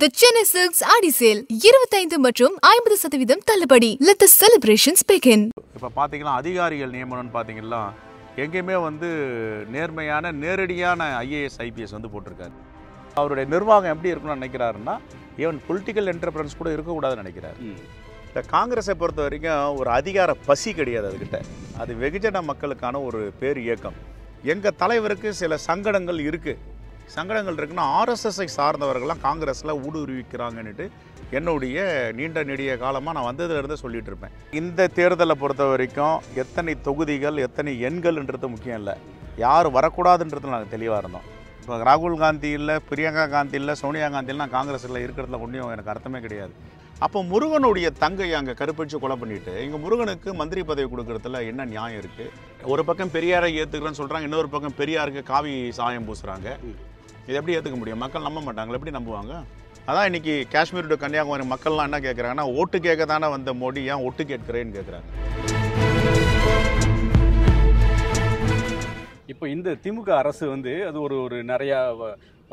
தி Chennai Silks Aadi sale இருபத்தைந்து மற்றும் ஐம்பது சதவீதம் தள்ளுபடி லெட் த செலிப்ரேஷன்ஸ் பிகின் இப்போ பார்த்தீங்கன்னா அதிகாரிகள் நியமனம்னு பார்த்தீங்கன்னா எங்கேயுமே வந்து நேர்மையான நேரடியான ஐஏஎஸ் ஐபிஎஸ் வந்து போட்டிருக்காரு அவருடைய நிர்வாகம் எப்படி இருக்கணும்னு நினைக்கிறாருன்னா ஈவன் பொலிட்டிக்கல் என்டர்பிரன்ஸ் கூட இருக்கக்கூடாதுன்னு நினைக்கிறார் இந்த காங்கிரஸை பொறுத்த வரைக்கும் ஒரு அதிகார பசி கிடையாது அதுக்கிட்ட அது வெகுஜன மக்களுக்கான ஒரு பேர் இயக்கம் எங்கள் தலைவருக்கு சில சங்கடங்கள் இருக்குது சங்கடங்கள் இருக்குன்னா ஆர்எஸ்எஸ்ஐ சார்ந்தவர்கள்லாம் காங்கிரஸில் ஊடுருவிக்கிறாங்கன்னுட்டு என்னுடைய நீண்ட நெடிய காலமாக நான் வந்ததுலேருந்து சொல்லிகிட்டு இருப்பேன் இந்த தேர்தலை பொறுத்த வரைக்கும் எத்தனை தொகுதிகள் எத்தனை எண்கள்ன்றது முக்கியம் இல்லை யார் வரக்கூடாதுன்றது நாங்கள் தெளிவாக இருந்தோம் இப்போ ராகுல் காந்தி இல்லை பிரியங்கா காந்தி இல்லை சோனியா காந்தியில் நான் காங்கிரஸில் இருக்கிறதுல ஒன்றும் எனக்கு அர்த்தமே கிடையாது அப்போ முருகனுடைய தங்கை அங்கே கருப்பிடிச்சு கொலை பண்ணிட்டு இங்கே முருகனுக்கு மந்திரி பதவி கொடுக்கறதுல என்ன நியாயம் இருக்குது ஒரு பக்கம் பெரியாரை ஏற்றுக்கிறேன்னு சொல்கிறாங்க இன்னொரு பக்கம் பெரியாருக்கு காவி சாயம் பூசுகிறாங்க இதை எப்படி ஏற்றுக்க முடியும் மக்கள் நம்ப மாட்டாங்களா எப்படி நம்புவாங்க அதான் இன்றைக்கி காஷ்மீர் டு கன்னியாகுமரி மக்கள்லாம் என்ன கேட்குறாங்கன்னா ஓட்டு கேட்க தானே வந்த மோடி ஏன் ஓட்டு கேட்கிறேன்னு கேட்குறாங்க இப்போ இந்த திமுக அரசு வந்து அது ஒரு ஒரு நிறையா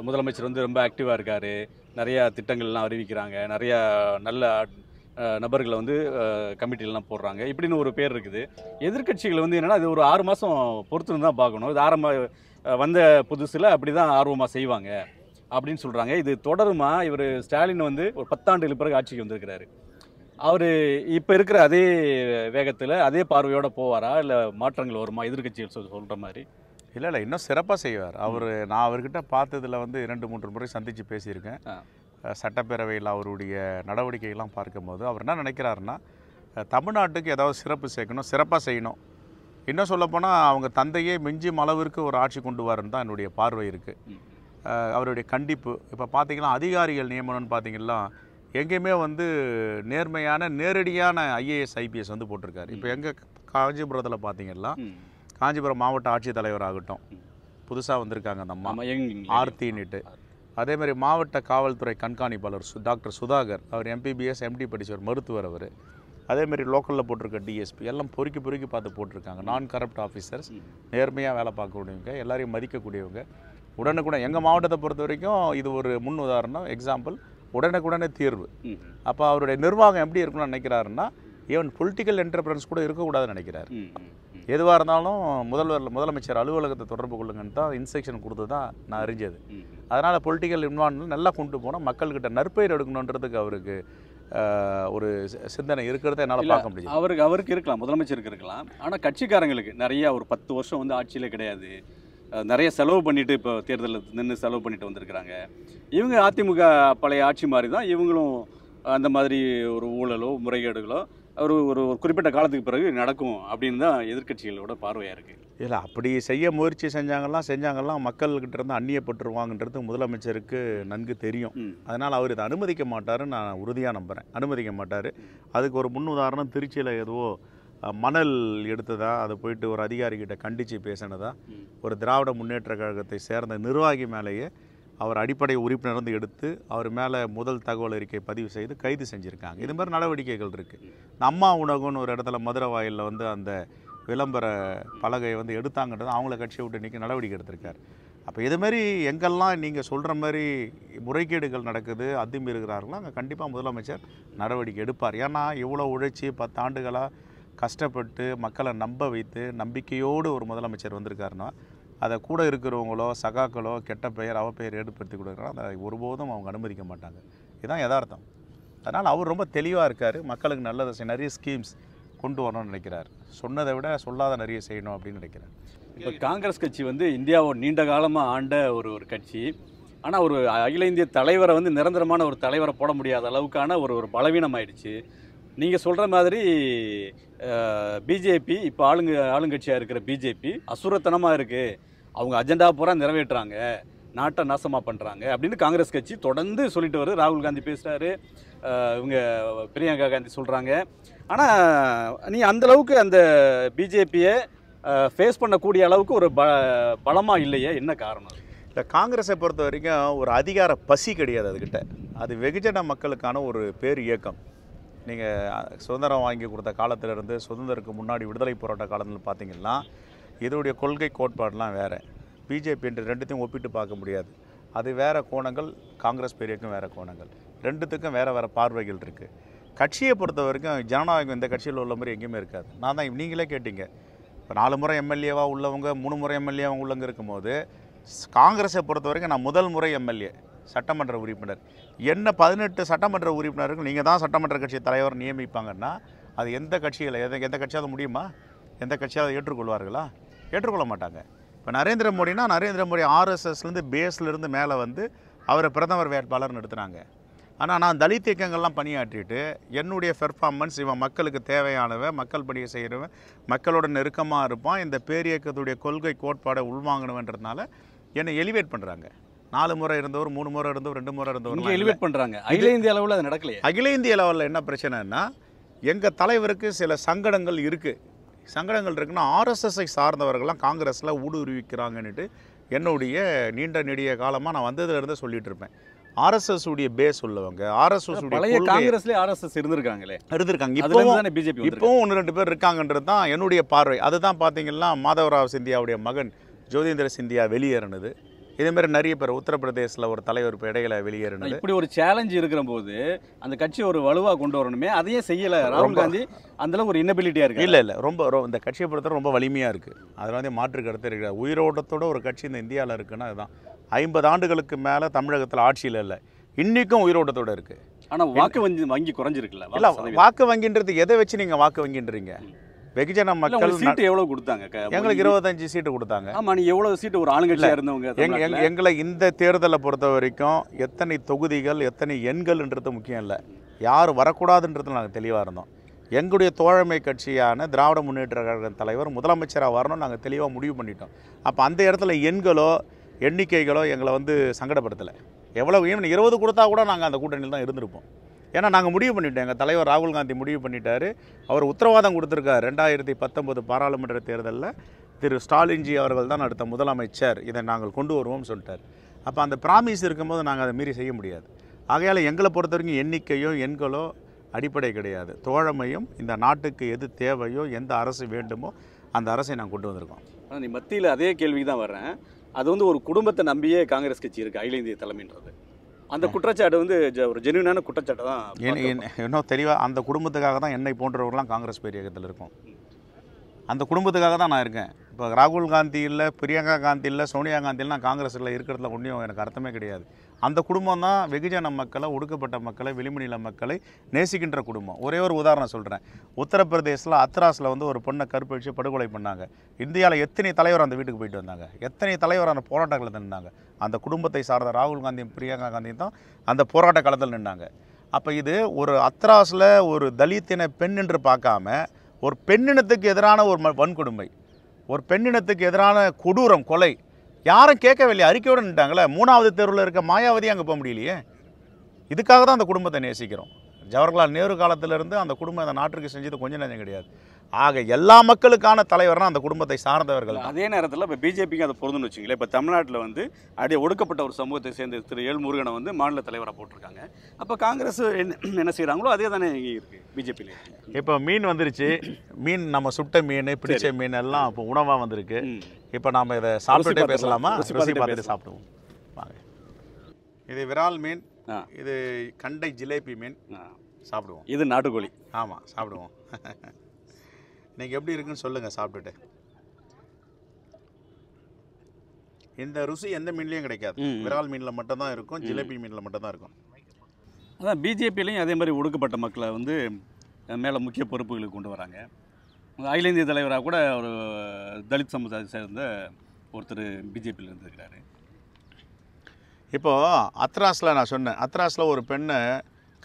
முதலமைச்சர் வந்து ரொம்ப ஆக்டிவாக இருக்கார் நிறையா திட்டங்கள்லாம் அறிவிக்கிறாங்க நிறையா நல்ல நபர்களை வந்து கமிட்டிலாம் போடுறாங்க இப்படின்னு ஒரு பேர் இருக்குது எதிர்கட்சிகள் வந்து என்னென்னா அது ஒரு ஆறு மாதம் பொறுத்துன்னு தான் பார்க்கணும் இது ஆரம்ப வந்த புதுசில் அப்படி தான் ஆர்வமாக செய்வாங்க அப்படின்னு சொல்கிறாங்க இது தொடருமா இவர் ஸ்டாலின் வந்து ஒரு பத்தாண்டுகள் பிறகு ஆட்சிக்கு வந்திருக்கிறாரு அவர் இப்போ இருக்கிற அதே வேகத்தில் அதே பார்வையோடு போவாரா இல்லை மாற்றங்கள் வருமா எதிர்கட்சிகள் சொல் சொல்கிற மாதிரி இல்லை இல்லை இன்னும் சிறப்பாக செய்வார் அவர் நான் அவர்கிட்ட பார்த்ததில் வந்து இரண்டு மூன்று முறை சந்தித்து பேசியிருக்கேன் சட்டப்பேரவையில் அவருடைய நடவடிக்கைகள்லாம் பார்க்கும்போது அவர் என்ன நினைக்கிறாருன்னா தமிழ்நாட்டுக்கு ஏதாவது சிறப்பு சேர்க்கணும் சிறப்பாக செய்யணும் இன்னும் சொல்லப்போனால் அவங்க தந்தையே மிஞ்சும் அளவிற்கு ஒரு ஆட்சி கொண்டு வரன்னு தான் என்னுடைய பார்வை இருக்குது அவருடைய கண்டிப்பு இப்போ பார்த்திங்கன்னா அதிகாரிகள் நியமனம்னு பார்த்திங்கன்னா எங்கேயுமே வந்து நேர்மையான நேரடியான ஐஏஎஸ் ஐபிஎஸ் வந்து போட்டிருக்காரு இப்போ எங்கள் காஞ்சிபுரத்தில் பார்த்திங்கன்னா காஞ்சிபுரம் மாவட்ட ஆட்சித்தலைவர் ஆகட்டும் புதுசாக வந்திருக்காங்க அந்த அம்மா ஆர்த்தின்னுட்டு அதேமாதிரி மாவட்ட காவல்துறை கண்காணிப்பாளர் சு டாக்டர் சுதாகர் அவர் எம்பிபிஎஸ் எம்டி படித்தவர் மருத்துவர் அவர் அதேமாதிரி லோக்கலில் போட்டிருக்க டிஎஸ்பி எல்லாம் பொறுக்கி பொறுக்கி பார்த்து போட்டிருக்காங்க நான் கரப்ட் ஆஃபீஸர்ஸ் நேர்மையாக வேலை பார்க்கக்கூடியவங்க எல்லாரையும் மதிக்கக்கூடியவங்க உடனுக்குடன் எங்கள் மாவட்டத்தை பொறுத்த வரைக்கும் இது ஒரு முன் உதாரணம் எக்ஸாம்பிள் உடனுக்குடனே தீர்வு அப்போ அவருடைய நிர்வாகம் எப்படி இருக்கணும்னு நினைக்கிறாருன்னா ஈவன் பொலிட்டிக்கல் என்டர்பிரன்ஸ் கூட இருக்கக்கூடாதுன்னு நினைக்கிறார் எதுவாக இருந்தாலும் முதல்வர் முதலமைச்சர் அலுவலகத்தை தொடர்பு கொள்ளுங்கன்னு தான் இன்ஸ்ட்ரக்ஷன் கொடுத்து தான் நான் அறிஞ்சது அதனால் பொலிட்டிக்கல் இன்வால்மெண்ட் நல்லா கொண்டு போனால் மக்கள்கிட்ட நற்பயிர் எடுக்கணுன்றதுக்கு அவருக்கு ஒரு சிந்தனை இருக்கிறத என்னால் பார்க்க முடியும் அவருக்கு அவருக்கு இருக்கலாம் முதலமைச்சருக்கு இருக்கலாம் ஆனால் கட்சிக்காரங்களுக்கு நிறையா ஒரு பத்து வருஷம் வந்து ஆட்சியில் கிடையாது நிறைய செலவு பண்ணிட்டு இப்போ தேர்தலில் நின்று செலவு பண்ணிட்டு வந்திருக்கிறாங்க இவங்க அதிமுக பழைய ஆட்சி மாதிரி தான் இவங்களும் அந்த மாதிரி ஒரு ஊழலோ முறைகேடுகளோ ஒரு ஒரு குறிப்பிட்ட காலத்துக்கு பிறகு நடக்கும் அப்படின்னு தான் எதிர்கட்சிகளோட பார்வையாக இருக்குது இல்லை அப்படி செய்ய முயற்சி செஞ்சாங்கலாம் செஞ்சாங்கலாம் மக்கள்கிட்ட இருந்து அந்நியப்பட்டுருவாங்கன்றது முதலமைச்சருக்கு நன்கு தெரியும் அதனால் அவர் இதை அனுமதிக்க மாட்டாருன்னு நான் உறுதியாக நம்புகிறேன் அனுமதிக்க மாட்டார் அதுக்கு ஒரு முன் உதாரணம் திருச்சியில் எதுவோ மணல் எடுத்ததா அதை போயிட்டு ஒரு அதிகாரிகிட்ட கண்டித்து பேசினதா ஒரு திராவிட முன்னேற்ற கழகத்தை சேர்ந்த நிர்வாகி மேலேயே அவர் அடிப்படை உறுப்பினர் வந்து எடுத்து அவர் மேலே முதல் தகவல் அறிக்கை பதிவு செய்து கைது செஞ்சுருக்காங்க இது மாதிரி நடவடிக்கைகள் இருக்குது அம்மா உணவுன்னு ஒரு இடத்துல மதுரை வாயிலில் வந்து அந்த விளம்பர பலகையை வந்து எடுத்தாங்கன்றது அவங்கள கட்சியை விட்டு நிற்க நடவடிக்கை எடுத்திருக்கார் அப்போ இதுமாரி எங்கெல்லாம் நீங்கள் சொல்கிற மாதிரி முறைகேடுகள் நடக்குது அத்துமீறுகிறார்களோ அங்கே கண்டிப்பாக முதலமைச்சர் நடவடிக்கை எடுப்பார் ஏன்னா இவ்வளோ உழைச்சி பத்து ஆண்டுகளாக கஷ்டப்பட்டு மக்களை நம்ப வைத்து நம்பிக்கையோடு ஒரு முதலமைச்சர் வந்திருக்காருன்னா அதை கூட இருக்கிறவங்களோ சகாக்களோ கெட்ட பெயர் அவ பெயர் ஏற்படுத்தி கொடுக்குறாங்க அதை ஒருபோதும் அவங்க அனுமதிக்க மாட்டாங்க இதுதான் யதார்த்தம் அதனால் அவர் ரொம்ப தெளிவாக இருக்கார் மக்களுக்கு நல்லதை நிறைய ஸ்கீம்ஸ் கொண்டு வரணும்னு நினைக்கிறார் சொன்னதை விட சொல்லாத நிறைய செய்யணும் அப்படின்னு நினைக்கிறார் இப்போ காங்கிரஸ் கட்சி வந்து இந்தியாவோட நீண்ட காலமாக ஆண்ட ஒரு ஒரு கட்சி ஆனால் ஒரு அகில இந்திய தலைவரை வந்து நிரந்தரமான ஒரு தலைவரை போட முடியாத அளவுக்கான ஒரு ஒரு பலவீனம் ஆயிடுச்சு நீங்கள் சொல்கிற மாதிரி பிஜேபி இப்போ ஆளுங்க ஆளுங்கட்சியாக இருக்கிற பிஜேபி அசுரத்தனமாக இருக்குது அவங்க அஜெண்டா பூரா நிறைவேற்றுறாங்க நாட்டை நாசமாக பண்ணுறாங்க அப்படின்னு காங்கிரஸ் கட்சி தொடர்ந்து சொல்லிட்டு வருது ராகுல் காந்தி பேசுகிறாரு இவங்க பிரியங்கா காந்தி சொல்கிறாங்க ஆனால் நீ அந்தளவுக்கு அந்த பிஜேபியை ஃபேஸ் பண்ணக்கூடிய அளவுக்கு ஒரு ப பலமாக இல்லையே என்ன காரணம் இல்லை காங்கிரஸை பொறுத்த வரைக்கும் ஒரு அதிகார பசி கிடையாது அதுக்கிட்ட அது வெகுஜன மக்களுக்கான ஒரு பேர் இயக்கம் நீங்கள் சுதந்திரம் வாங்கி கொடுத்த காலத்திலேருந்து சுதந்திரத்துக்கு முன்னாடி விடுதலை போராட்ட காலத்தில் பார்த்தீங்கன்னா இதனுடைய கொள்கை கோட்பாடெலாம் வேறு பிஜேபி என்று ரெண்டுத்தையும் ஒப்பிட்டு பார்க்க முடியாது அது வேறு கோணங்கள் காங்கிரஸ் பெரியக்கும் வேறு கோணங்கள் ரெண்டுத்துக்கும் வேறு வேறு பார்வைகள் இருக்குது கட்சியை பொறுத்த வரைக்கும் ஜனநாயகம் இந்த கட்சியில் உள்ள மாதிரி எங்கேயுமே இருக்காது நான் தான் நீங்களே கேட்டிங்க இப்போ நாலு முறை எம்எல்ஏவாக உள்ளவங்க மூணு முறை எம்எல்ஏவாக உள்ளவங்க இருக்கும்போது காங்கிரஸை பொறுத்த வரைக்கும் நான் முதல் முறை எம்எல்ஏ சட்டமன்ற உறுப்பினர் என்ன பதினெட்டு சட்டமன்ற உறுப்பினருக்கு நீங்கள் தான் சட்டமன்ற கட்சி தலைவர் நியமிப்பாங்கன்னா அது எந்த கட்சியில் எந்த எந்த கட்சியாவது முடியுமா எந்த கட்சியாக ஏற்றுக்கொள்வார்களா ஏற்றுக்கொள்ள மாட்டாங்க இப்போ நரேந்திர மோடினா நரேந்திர மோடி ஆர்எஸ்எஸ்லேருந்து பேஸ்லேருந்து மேலே வந்து அவரை பிரதமர் வேட்பாளர் எடுத்துனாங்க ஆனால் நான் தலித் இயக்கங்கள்லாம் பணியாற்றிட்டு என்னுடைய பெர்ஃபார்மன்ஸ் இவன் மக்களுக்கு தேவையானவன் மக்கள் பணியை செய்கிறவன் மக்களோட நெருக்கமாக இருப்பான் இந்த பேரியக்கத்துடைய கொள்கை கோட்பாடை உள்வாங்கணுன்றதுனால என்னை எலிவேட் பண்ணுறாங்க நாலு முறை இருந்தவர் மூணு முறை இருந்தவர் ரெண்டு முறை இருந்தவர் எலிவேட் பண்ணுறாங்க அகில இந்திய அளவில் அது நடக்கலையே அகில இந்திய லெவலில் என்ன பிரச்சனைன்னா எங்கள் தலைவருக்கு சில சங்கடங்கள் இருக்குது சங்கடங்கள் இருக்குன்னா ஆர்எஸ்எஸ்ஐ சார்ந்தவர்கள்லாம் காங்கிரஸில் ஊடுருவிக்கிறாங்கன்னுட்டு என்னுடைய நீண்ட நெடிய காலமாக நான் வந்ததுலேருந்து சொல்லிட்டு இருப்பேன் ஆர்எஸ்எஸ் உடைய பேஸ் உள்ளவங்க ஆர்எஸ்எஸ் உடைய காங்கிரஸ்லேயே ஆர்எஸ்எஸ் இருந்திருக்காங்களே இருந்திருக்காங்க இப்போ பிஜேபி இப்போவும் ஒன்று ரெண்டு பேர் இருக்காங்கன்றது தான் என்னுடைய பார்வை அதுதான் பார்த்தீங்கன்னா மாதவராவ் சிந்தியாவுடைய மகன் ஜோதேந்திர சிந்தியா வெளியேறினது மாதிரி நிறைய பேர் உத்தரப்பிரதேசில் ஒரு தலைவர் இப்போ இடையில வெளியேறினது இப்படி ஒரு சேலஞ்சு இருக்கிற போது அந்த கட்சி ஒரு வலுவாக கொண்டு வரணுமே அதையே செய்யலை ராகுல் காந்தி அந்த ஒரு இன்னபிலிட்டியாக இருக்குது இல்லை இல்லை ரொம்ப இந்த கட்சியை பொறுத்த ரொம்ப வலிமையாக இருக்குது அதில் வந்து மாற்று கருத்து இருக்கிற உயிரோட்டத்தோட ஒரு கட்சி இந்த இந்தியாவில் இருக்குன்னா அதுதான் ஐம்பது ஆண்டுகளுக்கு மேலே தமிழகத்தில் ஆட்சியில் இல்லை இன்றைக்கும் உயிரோட்டத்தோடு இருக்குது ஆனால் வாக்கு வங்கி வங்கி குறைஞ்சிருக்குல்ல இல்லை வாக்கு வங்கின்றது எதை வச்சு நீங்கள் வாக்கு வங்கின்றீங்க வெகுஜன மக்கள் சீட்டு எவ்வளவு கொடுத்தாங்க எங்களுக்கு இருபத்தஞ்சு சீட்டு கொடுத்தாங்க ஆமா நீ எவ்வளவு சீட்டு ஒரு ஆளுங்கட்சியா இருந்தவங்க எங்களை இந்த தேர்தலை பொறுத்த வரைக்கும் எத்தனை தொகுதிகள் எத்தனை எண்கள்ன்றது முக்கியம் இல்லை யார் வரக்கூடாதுன்றது நாங்கள் தெளிவாக இருந்தோம் எங்களுடைய தோழமை கட்சியான திராவிட முன்னேற்ற கழக தலைவர் முதலமைச்சராக வரணும் நாங்கள் தெளிவாக முடிவு பண்ணிட்டோம் அப்போ அந்த இடத்துல எண்களோ எண்ணிக்கைகளோ எங்களை வந்து சங்கடப்படுத்தலை எவ்வளோ ஈவன் இருபது கொடுத்தா கூட நாங்கள் அந்த கூட்டணியில் தான் இருந்திருப்போம் ஏன்னா நாங்கள் முடிவு பண்ணிட்டோம் எங்கள் தலைவர் ராகுல் காந்தி முடிவு பண்ணிட்டார் அவர் உத்தரவாதம் கொடுத்துருக்கார் ரெண்டாயிரத்தி பத்தொம்பது பாராளுமன்ற தேர்தலில் திரு ஸ்டாலின்ஜி அவர்கள் தான் அடுத்த முதலமைச்சர் இதை நாங்கள் கொண்டு வருவோம்னு சொல்லிட்டார் அப்போ அந்த ப்ராமிஸ் இருக்கும்போது நாங்கள் அதை மீறி செய்ய முடியாது ஆகையால் எங்களை பொறுத்த வரைக்கும் எண்ணிக்கையோ எண்களோ அடிப்படை கிடையாது தோழமையும் இந்த நாட்டுக்கு எது தேவையோ எந்த அரசு வேண்டுமோ அந்த அரசை நாங்கள் கொண்டு வந்திருக்கோம் ஆனால் நீ மத்தியில் அதே கேள்விக்கு தான் வர்றேன் அது வந்து ஒரு குடும்பத்தை நம்பியே காங்கிரஸ் கட்சி இருக்குது அகில இந்திய தலைமைன்றது அந்த குற்றச்சாட்டு வந்து ஒரு ஜெனுவினான குற்றச்சாட்டு தான் இன்னும் தெளிவாக அந்த குடும்பத்துக்காக தான் என்னை போன்றவர்கள்லாம் காங்கிரஸ் பேரியகத்தில் இருக்கும் அந்த குடும்பத்துக்காக தான் நான் இருக்கேன் இப்போ ராகுல் காந்தி இல்லை பிரியங்கா காந்தி இல்லை சோனியா காந்தி நான் காங்கிரஸில் இருக்கிறதுல ஒன்றும் எனக்கு அர்த்தமே கிடையாது அந்த குடும்பம் தான் வெகுஜன மக்களை ஒடுக்கப்பட்ட மக்களை வெளிமநில மக்களை நேசிக்கின்ற குடும்பம் ஒரே ஒரு உதாரணம் சொல்கிறேன் உத்தரப்பிரதேசில் அத்ராஸில் வந்து ஒரு பொண்ணை கற்பழித்து படுகொலை பண்ணாங்க இந்தியாவில் எத்தனை தலைவர் அந்த வீட்டுக்கு போயிட்டு வந்தாங்க எத்தனை தலைவர் அந்த போராட்டங்களை நின்றாங்க அந்த குடும்பத்தை சார்ந்த ராகுல் காந்தியும் பிரியங்கா காந்தியும் தான் அந்த போராட்ட காலத்தில் நின்றாங்க அப்போ இது ஒரு அத்ராஸில் ஒரு தலித்தின பெண் என்று பார்க்காம ஒரு பெண்ணினத்துக்கு எதிரான ஒரு வன்கொடுமை ஒரு பெண்ணினத்துக்கு எதிரான கொடூரம் கொலை யாரும் கேட்கவில்லை அறிக்கையோடு நின்ட்டாங்களே மூணாவது தெருவில் இருக்க மாயாவதி அங்கே போக முடியலையே இதுக்காக தான் அந்த குடும்பத்தை நேசிக்கிறோம் ஜவஹர்லால் நேரு காலத்திலிருந்து அந்த குடும்பம் அந்த நாட்டிற்கு செஞ்சது கொஞ்சம் நஞ்சம் கிடையாது ஆக எல்லா மக்களுக்கான தலைவர்னா அந்த குடும்பத்தை சார்ந்தவர்கள் அதே நேரத்தில் இப்போ பிஜேபிக்கு அதை பொருந்துன்னு வச்சுங்களேன் இப்போ தமிழ்நாட்டில் வந்து அப்படியே ஒடுக்கப்பட்ட ஒரு சமூகத்தை சேர்ந்த திரு ஏழு முருகனை வந்து மாநில தலைவராக போட்டிருக்காங்க அப்போ காங்கிரஸ் என்ன என்ன செய்கிறாங்களோ அதே தானே இங்கே இருக்குது பிஜேபியில் இப்போ மீன் வந்துருச்சு மீன் நம்ம சுட்ட மீன் பிடிச்ச மீன் எல்லாம் இப்போ உணவாக வந்திருக்கு இப்போ நாம் இதை சாப்பிட்டுட்டே பேசலாமா பார்த்துட்டு சாப்பிடுவோம் வாங்க இது விரால் மீன் இது கண்டை ஜிலேபி மீன் சாப்பிடுவோம் இது நாட்டுக்கோழி ஆமாம் சாப்பிடுவோம் இன்றைக்கி எப்படி இருக்குன்னு சொல்லுங்கள் சாப்பிட்டுட்டு இந்த ருசி எந்த மீன்லேயும் கிடைக்காது விரால் மீனில் மட்டும்தான் இருக்கும் ஜிலேபி மீனில் மட்டும்தான் இருக்கும் அதான் பிஜேபியிலையும் அதே மாதிரி ஒடுக்கப்பட்ட மக்களை வந்து மேலே முக்கிய பொறுப்புகளுக்கு கொண்டு வராங்க அகில இந்திய தலைவராக கூட ஒரு தலித் சமுதாயத்தை சேர்ந்த ஒருத்தர் பிஜேபியில் இருந்திருக்கிறாரு இப்போது அத்ராஸில் நான் சொன்னேன் அத்ராஸில் ஒரு பெண்ணை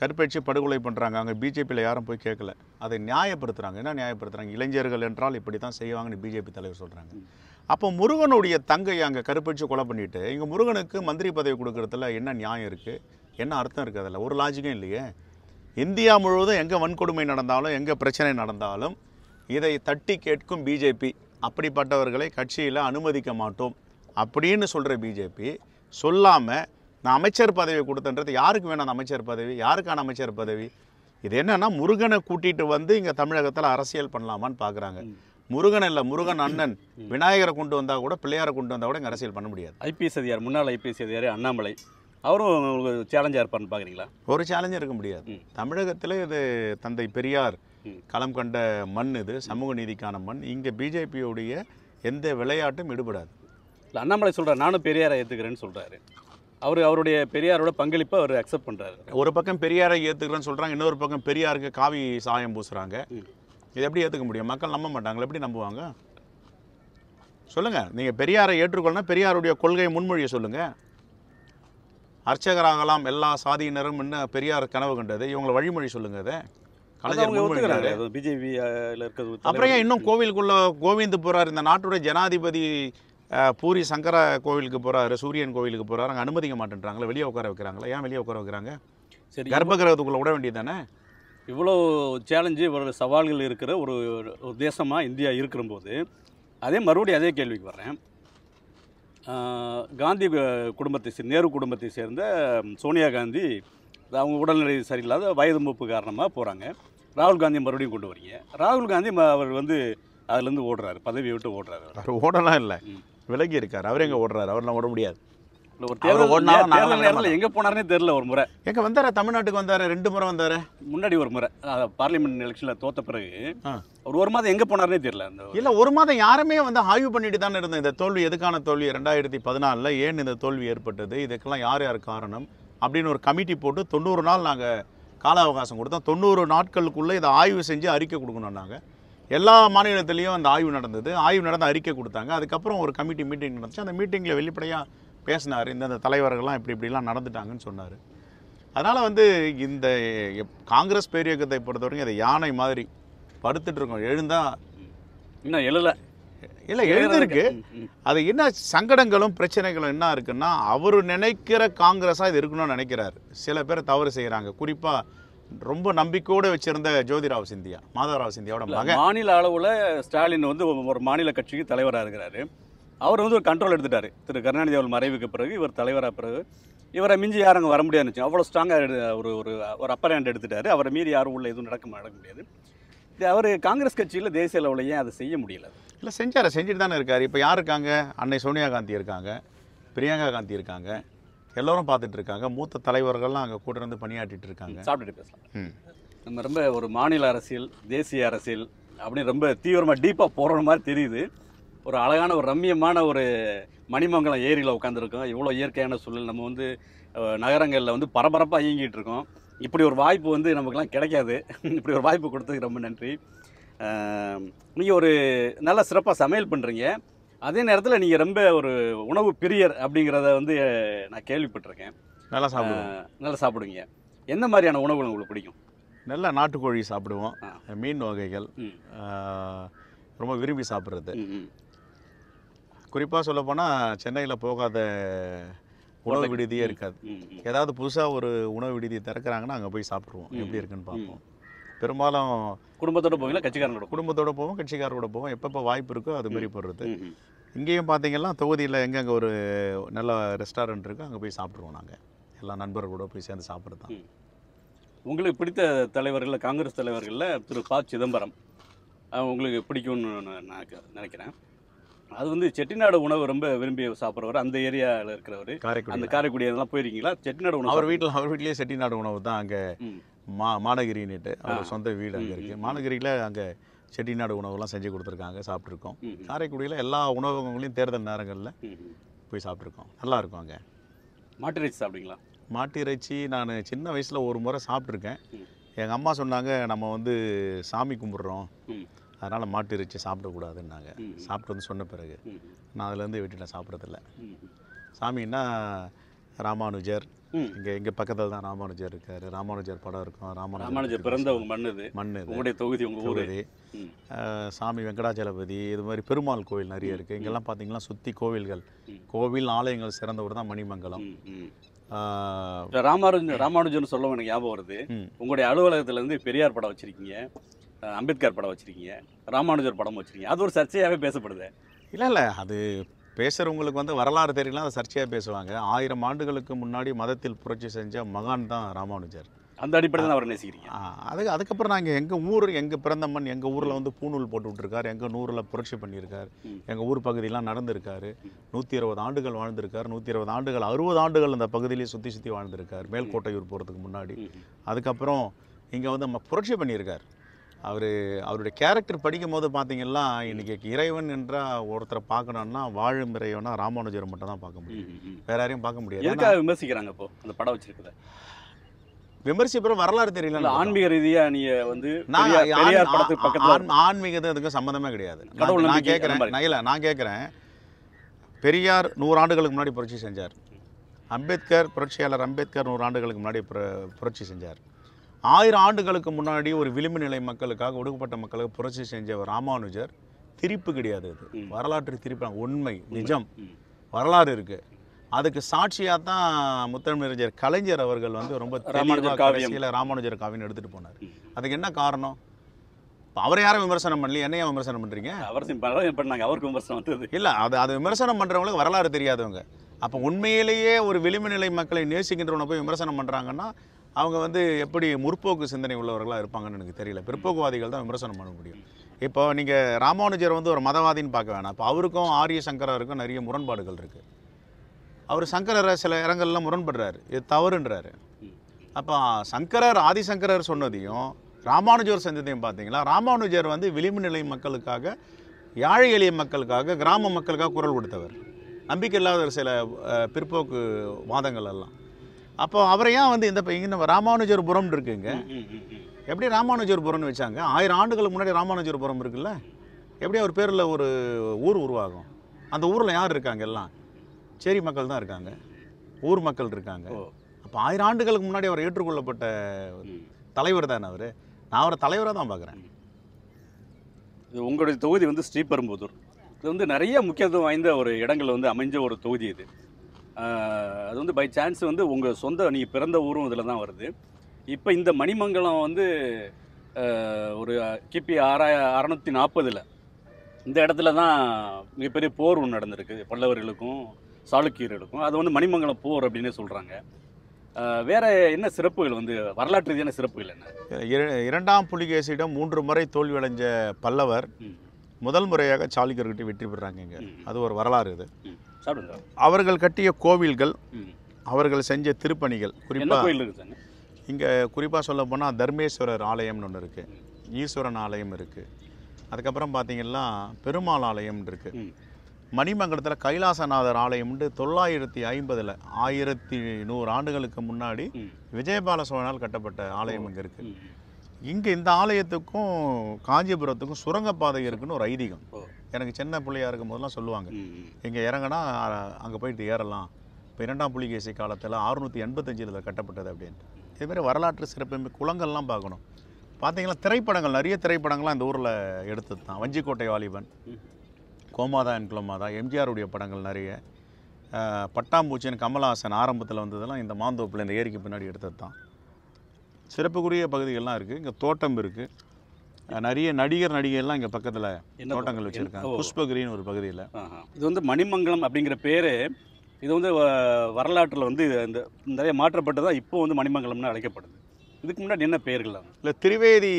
கற்பழிச்சு படுகொலை பண்ணுறாங்க அங்கே பிஜேபியில் யாரும் போய் கேட்கல அதை நியாயப்படுத்துகிறாங்க என்ன நியாயப்படுத்துகிறாங்க இளைஞர்கள் என்றால் இப்படி தான் செய்வாங்கன்னு பிஜேபி தலைவர் சொல்கிறாங்க அப்போ முருகனுடைய தங்கையை அங்கே கருப்பழிச்சு கொலை பண்ணிட்டு இங்கே முருகனுக்கு மந்திரி பதவி கொடுக்குறதுல என்ன நியாயம் இருக்குது என்ன அர்த்தம் இருக்குது அதில் ஒரு லாஜிக்கும் இல்லையே இந்தியா முழுவதும் எங்கே வன்கொடுமை நடந்தாலும் எங்கே பிரச்சனை நடந்தாலும் இதை தட்டி கேட்கும் பிஜேபி அப்படிப்பட்டவர்களை கட்சியில் அனுமதிக்க மாட்டோம் அப்படின்னு சொல்கிற பிஜேபி சொல்லாமல் நான் அமைச்சர் பதவி கொடுத்தன்றது யாருக்கு வேணும் அந்த அமைச்சர் பதவி யாருக்கான அமைச்சர் பதவி இது என்னென்னா முருகனை கூட்டிகிட்டு வந்து இங்கே தமிழகத்தில் அரசியல் பண்ணலாமான்னு பார்க்குறாங்க முருகன் இல்லை முருகன் அண்ணன் விநாயகரை கொண்டு வந்தால் கூட பிள்ளையாரை கொண்டு வந்தால் கூட இங்கே அரசியல் பண்ண முடியாது ஐபிஎஸ் அதிகார் முன்னாள் ஐபிஎஸ் அதிகாரி அண்ணாமலை அவரும் உங்களுக்கு சேலஞ்சாக இருப்பார்னு பார்க்குறீங்களா ஒரு சேலஞ்சும் இருக்க முடியாது தமிழகத்தில் இது தந்தை பெரியார் களம் கண்ட மண் இது சமூக நீதிக்கான மண் இங்கே பிஜேபியோடைய எந்த விளையாட்டும் ஈடுபடாது இல்லை அண்ணாமலை சொல்கிறார் நானும் பெரியாரை ஏற்றுக்கிறேன்னு சொல்கிறாரு அவர் அவருடைய பெரியாரோட பங்களிப்பை அவர் அக்செப்ட் பண்ணுறாரு ஒரு பக்கம் பெரியாரை ஏற்றுக்கிறேன்னு சொல்கிறாங்க இன்னொரு பக்கம் பெரியாருக்கு காவி சாயம் பூசுகிறாங்க இது எப்படி ஏற்றுக்க முடியும் மக்கள் நம்ப மாட்டாங்க எப்படி நம்புவாங்க சொல்லுங்கள் நீங்கள் பெரியாரை ஏற்றுக்கொள்ளனா பெரியாருடைய கொள்கையை முன்மொழியை சொல்லுங்கள் அர்ச்சகராகலாம் எல்லா சாதியினரும் இன்னும் பெரியார் கனவு கண்டது இவங்களை வழிமொழி சொல்லுங்கள் அதை கலைஞர் பிஜேபி அப்புறம் இன்னும் கோவிலுக்குள்ள கோவிந்து போறார் இந்த நாட்டுடைய ஜனாதிபதி பூரி சங்கர கோவிலுக்கு போகிறாரு சூரியன் கோவிலுக்கு போகிறாரு அங்கே அனுமதிக்க மாட்டேன்றாங்களே வெளியே உட்கார வைக்கிறாங்களா ஏன் வெளியே உட்கார வைக்கிறாங்க சரி கர்ப்ப கிரகத்துக்குள்ளே விட வேண்டியது தானே இவ்வளோ சேலஞ்சு இவ்வளோ சவால்கள் இருக்கிற ஒரு ஒரு தேசமாக இந்தியா இருக்கிறபோது அதே மறுபடியும் அதே கேள்விக்கு வர்றேன் காந்தி குடும்பத்தை சேர்ந்த நேரு குடும்பத்தை சேர்ந்த சோனியா காந்தி அவங்க உடல்நிலை சரியில்லாத வயது மூப்பு காரணமாக போகிறாங்க ராகுல் காந்தி மறுபடியும் கொண்டு வரீங்க ராகுல் காந்தி அவர் வந்து அதுலேருந்து ஓடுறாரு பதவியை விட்டு ஓடுறாரு ஓடலாம் இல்லை விலகி இருக்கார் அவர் எங்கே ஓடுறாரு அவர்லாம் ஓட முடியாது எங்கே போனார்னே தெரில ஒரு முறை எங்கே வந்தாரு தமிழ்நாட்டுக்கு வந்தார் ரெண்டு முறை வந்தார் முன்னாடி ஒரு முறை பார்லிமெண்ட் எலெக்ஷன்ல தோத்த பிறகு ஒரு ஒரு மாதம் எங்கே போனார்னே தெரியல இல்லை ஒரு மாதம் யாருமே வந்து ஆய்வு பண்ணிட்டு தானே இருந்தோம் இந்த தோல்வி எதுக்கான தோல்வி ரெண்டாயிரத்தி பதினாலில் ஏன் இந்த தோல்வி ஏற்பட்டது இதுக்கெல்லாம் யார் யார் காரணம் அப்படின்னு ஒரு கமிட்டி போட்டு தொண்ணூறு நாள் நாங்கள் கால அவகாசம் கொடுத்தோம் தொண்ணூறு நாட்களுக்குள்ளே இதை ஆய்வு செஞ்சு அறிக்கை கொடுக்கணும் நாங்கள் எல்லா மாநிலத்திலையும் அந்த ஆய்வு நடந்தது ஆய்வு நடந்து அறிக்கை கொடுத்தாங்க அதுக்கப்புறம் ஒரு கமிட்டி மீட்டிங் நடந்துச்சு அந்த மீட்டிங்கில் வெளிப்படையாக பேசினார் இந்தந்த தலைவர்கள்லாம் இப்படி இப்படிலாம் நடந்துட்டாங்கன்னு சொன்னார் அதனால் வந்து இந்த காங்கிரஸ் பேரியக்கத்தை பொறுத்தவரைக்கும் வரைக்கும் அதை யானை மாதிரி படுத்துட்டு இருக்கோம் எழுந்தா இன்னும் எழலை இல்லை எழுதிருக்கு அது என்ன சங்கடங்களும் பிரச்சனைகளும் என்ன இருக்குன்னா அவர் நினைக்கிற காங்கிரஸாக இது இருக்கணும்னு நினைக்கிறார் சில பேர் தவறு செய்கிறாங்க குறிப்பாக ரொம்ப நம்பிக்கையோடு வச்சிருந்த ஜோதிராவ் சிந்தியா மாதவராவ் சிந்தியாவோட மகன் மாநில அளவில் ஸ்டாலின் வந்து ஒரு மாநில கட்சிக்கு தலைவராக இருக்கிறாரு அவர் வந்து ஒரு கண்ட்ரோல் எடுத்துட்டார் திரு கருணாநிதி அவர் மறைவுக்கு பிறகு இவர் தலைவராக பிறகு இவரை மிஞ்சி யாரும் அங்கே வர முடியாதுன்னு அவ்வளோ ஸ்ட்ராங்காக ஒரு ஒரு ஒரு அப்பர் ஹேண்ட் எடுத்துட்டார் அவரை மீறி யாரும் உள்ள எதுவும் நடக்க நடக்க முடியாது அவர் காங்கிரஸ் கட்சியில் தேசிய அளவில் ஏன் அதை செய்ய முடியல இல்லை செஞ்சார் செஞ்சுட்டு தானே இருக்கார் இப்போ யார் இருக்காங்க அன்னை சோனியா காந்தி இருக்காங்க பிரியங்கா காந்தி இருக்காங்க எல்லோரும் பார்த்துட்டு இருக்காங்க மூத்த தலைவர்கள்லாம் அங்கே கூட இருந்து பணியாற்றிட்டு இருக்காங்க சாப்பிட்டுட்டு பேசலாம் நம்ம ரொம்ப ஒரு மாநில அரசியல் தேசிய அரசியல் அப்படின்னு ரொம்ப தீவிரமாக டீப்பாக போகிற மாதிரி தெரியுது ஒரு அழகான ஒரு ரம்மியமான ஒரு மணிமங்கலம் ஏரியில் உட்காந்துருக்கோம் இவ்வளோ இயற்கையான சூழல் நம்ம வந்து நகரங்களில் வந்து பரபரப்பாக இயங்கிட்டு இருக்கோம் இப்படி ஒரு வாய்ப்பு வந்து நமக்குலாம் கிடைக்காது இப்படி ஒரு வாய்ப்பு கொடுத்ததுக்கு ரொம்ப நன்றி நீங்கள் ஒரு நல்ல சிறப்பாக சமையல் பண்ணுறீங்க அதே நேரத்தில் நீங்கள் ரொம்ப ஒரு உணவு பிரியர் அப்படிங்கிறத வந்து நான் கேள்விப்பட்டிருக்கேன் நல்லா சாப்பிடுவோம் நல்லா சாப்பிடுவீங்க எந்த மாதிரியான உணவுகள் உங்களுக்கு பிடிக்கும் நல்லா நாட்டுக்கோழி சாப்பிடுவோம் மீன் வகைகள் ரொம்ப விரும்பி சாப்பிட்றது குறிப்பாக சொல்லப்போனால் சென்னையில் போகாத உணவு விடுதியே இருக்காது ஏதாவது புதுசாக ஒரு உணவு விடுதியை திறக்கிறாங்கன்னா அங்கே போய் சாப்பிட்ருவோம் எப்படி இருக்குன்னு பார்ப்போம் பெரும்பாலும் குடும்பத்தோட போவீங்க கட்சிக்காரனோட குடும்பத்தோட போவோம் கட்சிக்காரோட போவோம் எப்பப்போ வாய்ப்பு இருக்கோ அது மாதிரி போடுறது இங்கேயும் பார்த்தீங்கன்னா தொகுதியில் எங்கெங்கே ஒரு நல்ல ரெஸ்டாரண்ட் இருக்கோ அங்கே போய் சாப்பிடுவோம் நாங்கள் எல்லா நண்பர்களோட போய் சேர்ந்து சாப்பிட்றது தான் உங்களுக்கு பிடித்த தலைவர்களில் காங்கிரஸ் தலைவர்களில் திரு ப சிதம்பரம் உங்களுக்கு பிடிக்கும்னு நான் நினைக்கிறேன் அது வந்து செட்டிநாடு உணவு ரொம்ப விரும்பி சாப்பிட்றவர் அந்த ஏரியாவில் இருக்கிறவர் காரைக்குடி அந்த காரைக்குடி அதெல்லாம் போயிருக்கீங்களா செட்டிநாடு உணவு அவர் வீட்டில் அவர் வீட்லேயே செட்டிநாடு உணவு தான் அங்கே மா மானகிரின்னுட்டு அவங்க சொந்த வீடு அங்கே இருக்குது மானகிரியில் அங்கே செட்டிநாடு உணவுலாம் செஞ்சு கொடுத்துருக்காங்க சாப்பிட்ருக்கோம் காரைக்குடியில் எல்லா உணவகங்களையும் தேர்தல் நேரங்களில் போய் சாப்பிட்ருக்கோம் நல்லாயிருக்கும் அங்கே மாட்டு இறைச்சி சாப்பிட்டீங்களா மாட்டு இறைச்சி நான் சின்ன வயசில் ஒரு முறை சாப்பிட்ருக்கேன் எங்கள் அம்மா சொன்னாங்க நம்ம வந்து சாமி கும்பிட்றோம் அதனால் மாட்டு இறைச்சி சாப்பிடக்கூடாதுன்னாங்க சாப்பிட்டு வந்து சொன்ன பிறகு நான் அதுலேருந்து வீட்டில் சாப்பிட்றதில்ல சாமின்னா ராமானுஜர் இங்கே எங்கள் பக்கத்தில் தான் ராமானுஜர் இருக்கார் ராமானுஜர் படம் இருக்கும் ராமானுஜர் ராமானுஜர் பிறந்த மண்ணு மண் இது உங்களுடைய தொகுதி உங்கள் ஊர் சாமி வெங்கடாச்சலபதி இது மாதிரி பெருமாள் கோவில் நிறைய இருக்குது இங்கெல்லாம் பாத்தீங்கன்னா சுற்றி கோவில்கள் கோவில் ஆலயங்கள் சிறந்த ஊர் தான் மணிமங்கலம் ராமானுஜன் ராமானுஜன் சொல்ல எனக்கு ஞாபகம் வருது உங்களுடைய அலுவலகத்துலேருந்து பெரியார் படம் வச்சுருக்கீங்க அம்பேத்கர் படம் வச்சுருக்கீங்க ராமானுஜர் படம் வச்சுருக்கீங்க அது ஒரு சர்ச்சையாகவே பேசப்படுது இல்லை இல்லை அது பேசுகிறவங்களுக்கு வந்து வரலாறு தெரியலாம் அதை சர்ச்சையாக பேசுவாங்க ஆயிரம் ஆண்டுகளுக்கு முன்னாடி மதத்தில் புரட்சி செஞ்ச மகான் தான் ராமானுஜர் அந்த அடிப்படையில் அவர் நேசிக்கிறீங்க அதுக்கு அதுக்கப்புறம் நாங்கள் எங்கள் ஊர் எங்கள் பிறந்த மண் எங்கள் ஊரில் வந்து பூணூல் போட்டு விட்ருக்கார் எங்கள் நூறில் புரட்சி பண்ணியிருக்கார் எங்கள் ஊர் பகுதியெலாம் நடந்திருக்கார் நூற்றி இருபது ஆண்டுகள் வாழ்ந்திருக்கார் நூற்றி இருபது ஆண்டுகள் அறுபது ஆண்டுகள் அந்த பகுதியிலேயே சுற்றி சுற்றி வாழ்ந்திருக்கார் மேல்கோட்டையூர் போகிறதுக்கு முன்னாடி அதுக்கப்புறம் இங்கே வந்து நம்ம புரட்சி பண்ணியிருக்கார் அவர் அவருடைய கேரக்டர் படிக்கும் போது பார்த்தீங்கன்னா இன்னைக்கு இறைவன் என்றால் ஒருத்தரை பார்க்கணும்னா வாழும் இறைவனா ராமானுஜர் மட்டும் தான் பார்க்க முடியும் வேற யாரையும் பார்க்க முடியாது விமர்சிக்கிறாங்க இப்போ அந்த படம் வச்சிருக்கிறத விமர்சிப்பறம் வரலாறு தெரியல ஆன்மீக ரீதியா நீ வந்து நான் ஆன்மீகத்தை அதுக்கு சம்மந்தமே கிடையாது நான் கேட்குறேன் இல்லை நான் கேட்குறேன் பெரியார் நூறு ஆண்டுகளுக்கு முன்னாடி புரட்சி செஞ்சார் அம்பேத்கர் புரட்சியாளர் அம்பேத்கர் நூறு ஆண்டுகளுக்கு முன்னாடி புரட்சி செஞ்சார் ஆயிரம் ஆண்டுகளுக்கு முன்னாடி ஒரு விளிம்பு நிலை மக்களுக்காக ஒடுக்கப்பட்ட மக்களுக்கு புரட்சி செஞ்ச ராமானுஜர் திருப்பு கிடையாது இது வரலாற்று திருப்பி உண்மை நிஜம் வரலாறு இருக்கு அதுக்கு சாட்சியாக தான் முத்தமிழர் கலைஞர் அவர்கள் வந்து ரொம்ப கடைசியில் ராமானுஜர் காவியம் எடுத்துட்டு போனார் அதுக்கு என்ன காரணம் அவரை யாரும் விமர்சனம் பண்ணல என்னையா விமர்சனம் பண்றீங்க அவர் அவருக்கு விமர்சனம் வந்தது இல்லை அது அது விமர்சனம் பண்றவங்களுக்கு வரலாறு தெரியாதவங்க அப்போ உண்மையிலேயே ஒரு விளிம்பு நிலை மக்களை நேசிக்கின்றவனை போய் விமர்சனம் பண்ணுறாங்கன்னா அவங்க வந்து எப்படி முற்போக்கு சிந்தனை உள்ளவர்களாக இருப்பாங்கன்னு எனக்கு தெரியல பிற்போக்குவாதிகள் தான் விமர்சனம் பண்ண முடியும் இப்போ நீங்கள் ராமானுஜர் வந்து ஒரு மதவாதின்னு பார்க்க வேணாம் இப்போ அவருக்கும் ஆரிய சங்கராருக்கும் நிறைய முரண்பாடுகள் இருக்குது அவர் சங்கரரை சில இடங்கள்லாம் முரண்படுறார் இது தவறுன்றாரு அப்போ சங்கரர் ஆதிசங்கரர் சொன்னதையும் ராமானுஜர் செஞ்சதையும் பார்த்தீங்களா ராமானுஜர் வந்து விளிம்பு நிலை மக்களுக்காக யாழை எளிய மக்களுக்காக கிராம மக்களுக்காக குரல் கொடுத்தவர் நம்பிக்கை இல்லாத சில பிற்போக்கு வாதங்கள் எல்லாம் அப்போ அவரை ஏன் வந்து இந்த இந்த ராமானுஜர் புரம்னு இருக்குங்க எப்படி ராமானுஜர் புரம்னு வச்சாங்க ஆயிரம் ஆண்டுகளுக்கு முன்னாடி ராமானுஜர் புரம் இருக்குல்ல எப்படி அவர் பேரில் ஒரு ஊர் உருவாகும் அந்த ஊரில் யார் இருக்காங்க எல்லாம் சேரி மக்கள் தான் இருக்காங்க ஊர் மக்கள் இருக்காங்க அப்போ ஆயிரம் ஆண்டுகளுக்கு முன்னாடி அவர் ஏற்றுக்கொள்ளப்பட்ட தலைவர் தானே அவர் நான் அவரை தலைவராக தான் பார்க்குறேன் இது உங்களுடைய தொகுதி வந்து ஸ்ரீபெரும்புதூர் இது வந்து நிறைய முக்கியத்துவம் வாய்ந்த ஒரு இடங்கள் வந்து அமைஞ்ச ஒரு தொகுதி இது அது வந்து பை சான்ஸ் வந்து உங்கள் சொந்த நீங்கள் பிறந்த ஊரும் இதில் தான் வருது இப்போ இந்த மணிமங்கலம் வந்து ஒரு கிபி ஆறாய அறநூற்றி நாற்பதில் இந்த இடத்துல தான் மிகப்பெரிய போர் ஒன்று நடந்திருக்கு பல்லவர்களுக்கும் சாளுக்கியர்களுக்கும் அது வந்து மணிமங்கலம் போர் அப்படின்னு சொல்கிறாங்க வேற என்ன சிறப்புகள் வந்து வரலாற்று ரீதியான சிறப்புகள் என்ன இரண்டாம் புலிகேசியிடம் மூன்று முறை தோல்வியடைஞ்ச பல்லவர் முதல் முறையாக சாளுக்கியர்கிட்ட வெற்றி பெறாங்க இங்கே அது ஒரு வரலாறு இது அவர்கள் கட்டிய கோவில்கள் அவர்கள் செஞ்ச திருப்பணிகள் குறிப்பாக இங்கே குறிப்பாக சொல்ல போனால் தர்மேஸ்வரர் ஆலயம்னு ஒன்று இருக்குது ஈஸ்வரன் ஆலயம் இருக்குது அதுக்கப்புறம் பார்த்தீங்கன்னா பெருமாள் ஆலயம் இருக்குது மணிமங்கலத்தில் கைலாசநாதர் ஆலயம்ன்ட்டு தொள்ளாயிரத்தி ஐம்பதில் ஆயிரத்தி நூறு ஆண்டுகளுக்கு முன்னாடி விஜயபால சோழனால் கட்டப்பட்ட ஆலயம் இங்கே இருக்குது இங்கே இந்த ஆலயத்துக்கும் காஞ்சிபுரத்துக்கும் சுரங்கப்பாதை இருக்குன்னு ஒரு ஐதீகம் எனக்கு சின்ன பிள்ளையாக இருக்கும் போதெல்லாம் சொல்லுவாங்க இங்கே இறங்கினா அங்கே போயிட்டு ஏறலாம் இப்போ இரண்டாம் புலிகேசி காலத்தில் அறுநூற்றி எண்பத்தஞ்சில் கட்டப்பட்டது அப்படின்ட்டு இதுமாரி வரலாற்று சிறப்பு குளங்கள்லாம் பார்க்கணும் பார்த்தீங்களா திரைப்படங்கள் நிறைய திரைப்படங்கள்லாம் இந்த ஊரில் எடுத்தது தான் வஞ்சிக்கோட்டை வாலிபன் கோமாதா அண்ட் குலமாதா எம்ஜிஆருடைய படங்கள் நிறைய பட்டாம்பூச்சின் கமலஹாசன் ஆரம்பத்தில் வந்ததெல்லாம் இந்த மாந்தோப்பில் இந்த ஏரிக்கு பின்னாடி எடுத்தது தான் சிறப்புக்குரிய பகுதிகள்லாம் இருக்குது இங்கே தோட்டம் இருக்குது நிறைய நடிகர் நடிகைலாம் இங்கே பக்கத்தில் தோட்டங்கள் வச்சுருக்காங்க புஷ்பகிரின்னு ஒரு பகுதியில் இது வந்து மணிமங்கலம் அப்படிங்கிற பேர் இது வந்து வரலாற்றில் வந்து இந்த நிறைய மாற்றப்பட்டு தான் இப்போ வந்து மணிமங்கலம்னு அழைக்கப்படுது இதுக்கு முன்னாடி என்ன பெயர்கள் இல்லை திரிவேதி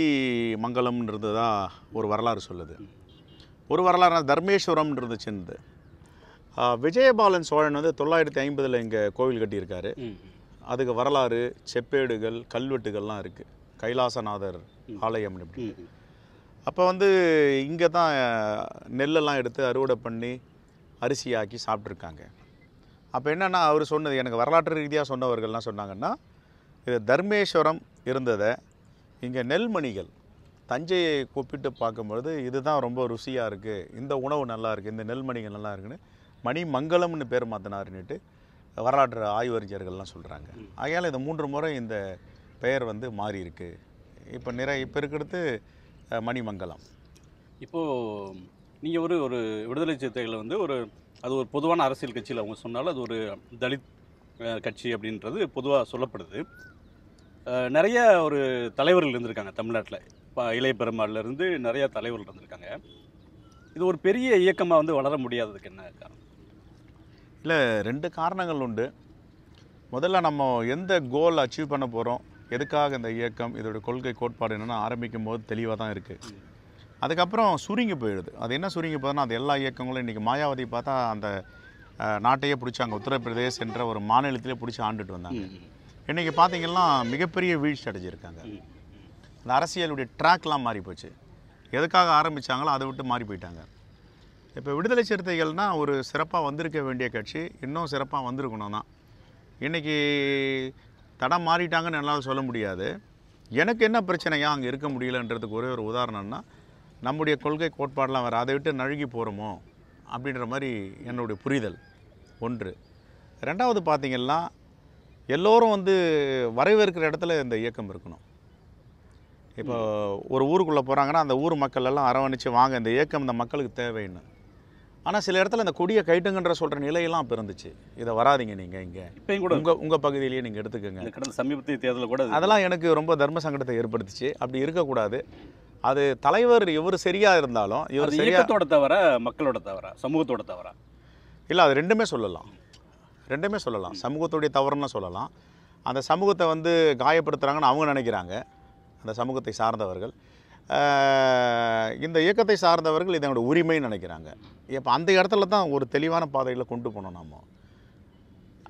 மங்கலம்ன்றது தான் ஒரு வரலாறு சொல்லுது ஒரு வரலாறு தர்மேஸ்வரம்ன்றது இருந்துச்சுன்றது விஜயபாலன் சோழன் வந்து தொள்ளாயிரத்தி ஐம்பதில் இங்கே கோவில் கட்டியிருக்காரு அதுக்கு வரலாறு செப்பேடுகள் கல்வெட்டுகள்லாம் இருக்குது கைலாசநாதர் ஆலயம் அப்படி அப்போ வந்து இங்கே தான் நெல்லெல்லாம் எடுத்து அறுவடை பண்ணி அரிசியாக்கி சாப்பிட்ருக்காங்க அப்போ என்னென்னா அவர் சொன்னது எனக்கு வரலாற்று ரீதியாக சொன்னவர்கள்லாம் சொன்னாங்கன்னா இது தர்மேஸ்வரம் இருந்ததை இங்கே நெல்மணிகள் தஞ்சையை கூப்பிட்டு பார்க்கும்பொழுது இதுதான் ரொம்ப ருசியாக இருக்குது இந்த உணவு நல்லா இருக்குது இந்த நெல்மணிகள் நல்லா இருக்குன்னு மணி பேர் மாற்றினாருன்னுட்டு வரலாற்று ஆய்வறிஞர்கள்லாம் சொல்கிறாங்க ஆகையால் இந்த மூன்று முறை இந்த பெயர் வந்து மாறி இருக்குது இப்போ நிறைய இப்போ இருக்கிறது மணிமங்கலம் இப்போது நீங்கள் ஒரு ஒரு விடுதலை சிறுத்தைகள் வந்து ஒரு அது ஒரு பொதுவான அரசியல் கட்சியில் அவங்க சொன்னாலும் அது ஒரு தலித் கட்சி அப்படின்றது பொதுவாக சொல்லப்படுது நிறைய ஒரு தலைவர்கள் இருந்திருக்காங்க தமிழ்நாட்டில் இப்போ இளைய பெருமாள்லேருந்து நிறையா தலைவர்கள் இருந்திருக்காங்க இது ஒரு பெரிய இயக்கமாக வந்து வளர முடியாததுக்கு என்ன காரணம் இல்லை ரெண்டு காரணங்கள் உண்டு முதல்ல நம்ம எந்த கோல் அச்சீவ் பண்ண போகிறோம் எதுக்காக இந்த இயக்கம் இதோடய கொள்கை கோட்பாடு என்னென்னா ஆரம்பிக்கும் போது தெளிவாக தான் இருக்குது அதுக்கப்புறம் சுருங்கி போயிடுது அது என்ன சுருங்கி போதுன்னா அது எல்லா இயக்கங்களும் இன்றைக்கி மாயாவதி பார்த்தா அந்த நாட்டையே பிடிச்சாங்க உத்தரப்பிரதேஷ் என்ற ஒரு மாநிலத்திலே பிடிச்சி ஆண்டுட்டு வந்தாங்க இன்றைக்கி பார்த்திங்கன்னா மிகப்பெரிய வீழ்ச்சி அடைஞ்சிருக்காங்க அந்த அரசியலுடைய ட்ராக்லாம் மாறி போச்சு எதுக்காக ஆரம்பித்தாங்களோ அதை விட்டு மாறி போயிட்டாங்க இப்போ விடுதலை சிறுத்தைகள்னால் ஒரு சிறப்பாக வந்திருக்க வேண்டிய கட்சி இன்னும் சிறப்பாக வந்திருக்கணும் தான் இன்றைக்கி தடம் மாறிட்டாங்கன்னு என்னால் சொல்ல முடியாது எனக்கு என்ன பிரச்சனையாக அங்கே இருக்க முடியலன்றதுக்கு ஒரே ஒரு உதாரணம்னா நம்முடைய கொள்கை கோட்பாடெலாம் வேறு அதை விட்டு நழுகி போகிறோமோ அப்படின்ற மாதிரி என்னுடைய புரிதல் ஒன்று ரெண்டாவது பார்த்திங்கன்னா எல்லோரும் வந்து வரவேற்கிற இடத்துல இந்த இயக்கம் இருக்கணும் இப்போ ஒரு ஊருக்குள்ளே போகிறாங்கன்னா அந்த ஊர் மக்கள் எல்லாம் அரவணைச்சு வாங்க இந்த இயக்கம் இந்த மக்களுக்கு தேவைன்னு ஆனால் சில இடத்துல இந்த கொடியை கைட்டுங்கன்ற சொல்கிற நிலையெல்லாம் அப்போ இருந்துச்சு இதை வராதிங்க நீங்கள் இங்கே இப்போ கூட உங்கள் உங்கள் பகுதியிலேயே நீங்கள் எடுத்துக்கோங்க கடந்த சமீபத்திய தேர்தலில் கூட அதெல்லாம் எனக்கு ரொம்ப தர்ம சங்கடத்தை ஏற்படுத்துச்சு அப்படி இருக்கக்கூடாது அது தலைவர் இவர் சரியாக இருந்தாலும் இவர் இயக்கத்தோட தவிர மக்களோட தவிர சமூகத்தோட தவிர இல்லை அது ரெண்டுமே சொல்லலாம் ரெண்டுமே சொல்லலாம் சமூகத்துடைய தவறுன்னு சொல்லலாம் அந்த சமூகத்தை வந்து காயப்படுத்துகிறாங்கன்னு அவங்க நினைக்கிறாங்க அந்த சமூகத்தை சார்ந்தவர்கள் இந்த இயக்கத்தை சார்ந்தவர்கள் இதனோட உரிமைன்னு நினைக்கிறாங்க இப்போ அந்த இடத்துல தான் ஒரு தெளிவான பாதையில் கொண்டு போனோம் நம்ம